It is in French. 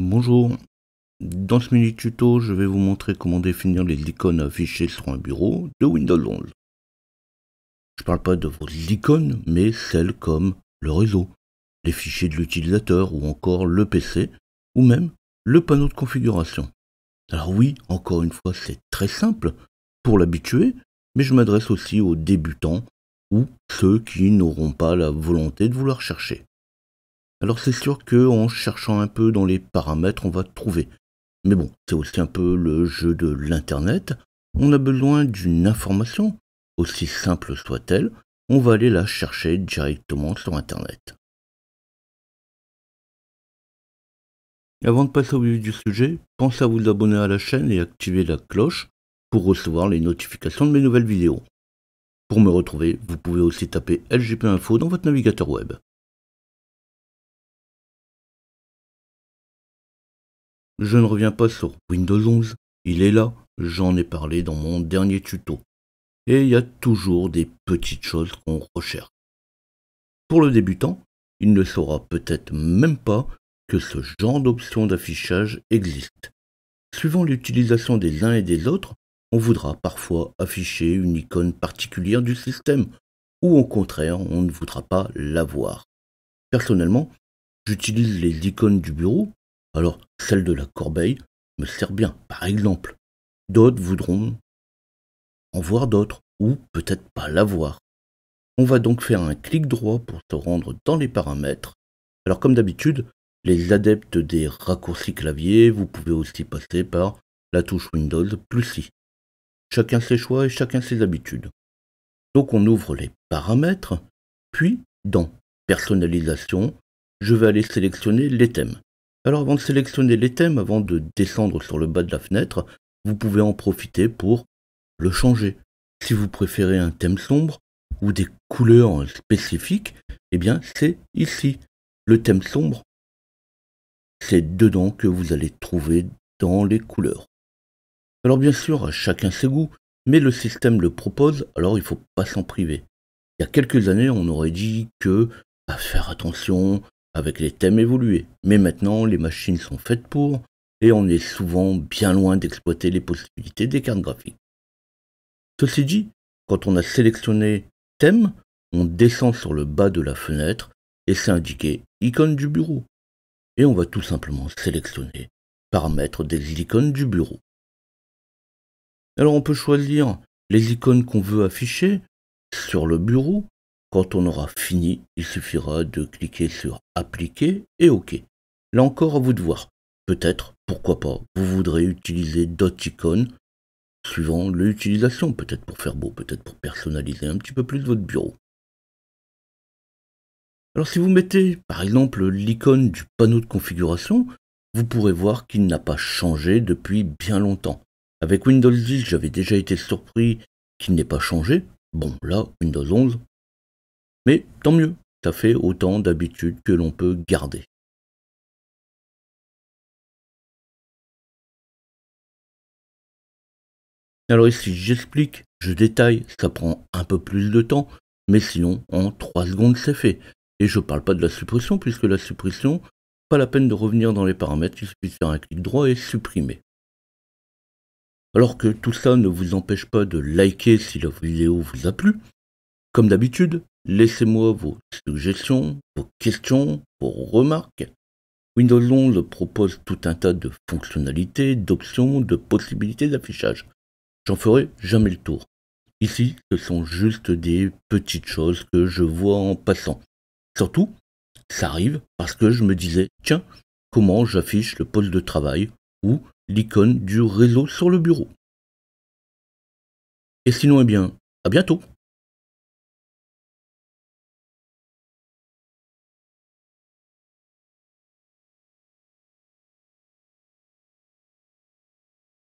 Bonjour, dans ce mini tuto, je vais vous montrer comment définir les icônes affichées sur un bureau de Windows 11. Je ne parle pas de vos icônes, mais celles comme le réseau, les fichiers de l'utilisateur ou encore le PC, ou même le panneau de configuration. Alors oui, encore une fois, c'est très simple pour l'habitué, mais je m'adresse aussi aux débutants ou ceux qui n'auront pas la volonté de vouloir chercher. Alors c'est sûr qu'en cherchant un peu dans les paramètres, on va trouver. Mais bon, c'est aussi un peu le jeu de l'Internet. On a besoin d'une information, aussi simple soit-elle, on va aller la chercher directement sur Internet. Avant de passer au vif du sujet, pensez à vous abonner à la chaîne et activer la cloche pour recevoir les notifications de mes nouvelles vidéos. Pour me retrouver, vous pouvez aussi taper LGP Info dans votre navigateur web. Je ne reviens pas sur Windows 11, il est là, j'en ai parlé dans mon dernier tuto. Et il y a toujours des petites choses qu'on recherche. Pour le débutant, il ne saura peut-être même pas que ce genre d'options d'affichage existe. Suivant l'utilisation des uns et des autres, on voudra parfois afficher une icône particulière du système, ou au contraire, on ne voudra pas l'avoir. Personnellement, j'utilise les icônes du bureau alors, celle de la corbeille me sert bien, par exemple. D'autres voudront en voir d'autres, ou peut-être pas la voir. On va donc faire un clic droit pour se rendre dans les paramètres. Alors comme d'habitude, les adeptes des raccourcis clavier, vous pouvez aussi passer par la touche Windows plus I. Chacun ses choix et chacun ses habitudes. Donc on ouvre les paramètres, puis dans Personnalisation, je vais aller sélectionner les thèmes. Alors avant de sélectionner les thèmes, avant de descendre sur le bas de la fenêtre, vous pouvez en profiter pour le changer. Si vous préférez un thème sombre ou des couleurs spécifiques, eh bien c'est ici. Le thème sombre, c'est dedans que vous allez trouver dans les couleurs. Alors bien sûr, chacun ses goûts, mais le système le propose, alors il ne faut pas s'en priver. Il y a quelques années, on aurait dit que à bah, faire attention, avec les thèmes évolués. Mais maintenant, les machines sont faites pour, et on est souvent bien loin d'exploiter les possibilités des cartes graphiques. Ceci dit, quand on a sélectionné thème, on descend sur le bas de la fenêtre et c'est indiqué icône du bureau. Et on va tout simplement sélectionner paramètres des icônes du bureau. Alors on peut choisir les icônes qu'on veut afficher sur le bureau quand on aura fini, il suffira de cliquer sur Appliquer et OK. Là encore à vous de voir. Peut-être, pourquoi pas, vous voudrez utiliser d'autres icônes suivant l'utilisation, peut-être pour faire beau, peut-être pour personnaliser un petit peu plus votre bureau. Alors si vous mettez par exemple l'icône du panneau de configuration, vous pourrez voir qu'il n'a pas changé depuis bien longtemps. Avec Windows 10, j'avais déjà été surpris qu'il n'ait pas changé. Bon, là, Windows 11, mais tant mieux, ça fait autant d'habitudes que l'on peut garder. Alors ici, j'explique, je détaille, ça prend un peu plus de temps, mais sinon, en 3 secondes, c'est fait. Et je ne parle pas de la suppression, puisque la suppression, pas la peine de revenir dans les paramètres, il suffit de faire un clic droit et supprimer. Alors que tout ça ne vous empêche pas de liker si la vidéo vous a plu. Comme d'habitude, Laissez-moi vos suggestions, vos questions, vos remarques. Windows 11 propose tout un tas de fonctionnalités, d'options, de possibilités d'affichage. J'en ferai jamais le tour. Ici, ce sont juste des petites choses que je vois en passant. Surtout, ça arrive parce que je me disais, tiens, comment j'affiche le poste de travail ou l'icône du réseau sur le bureau. Et sinon, eh bien, à bientôt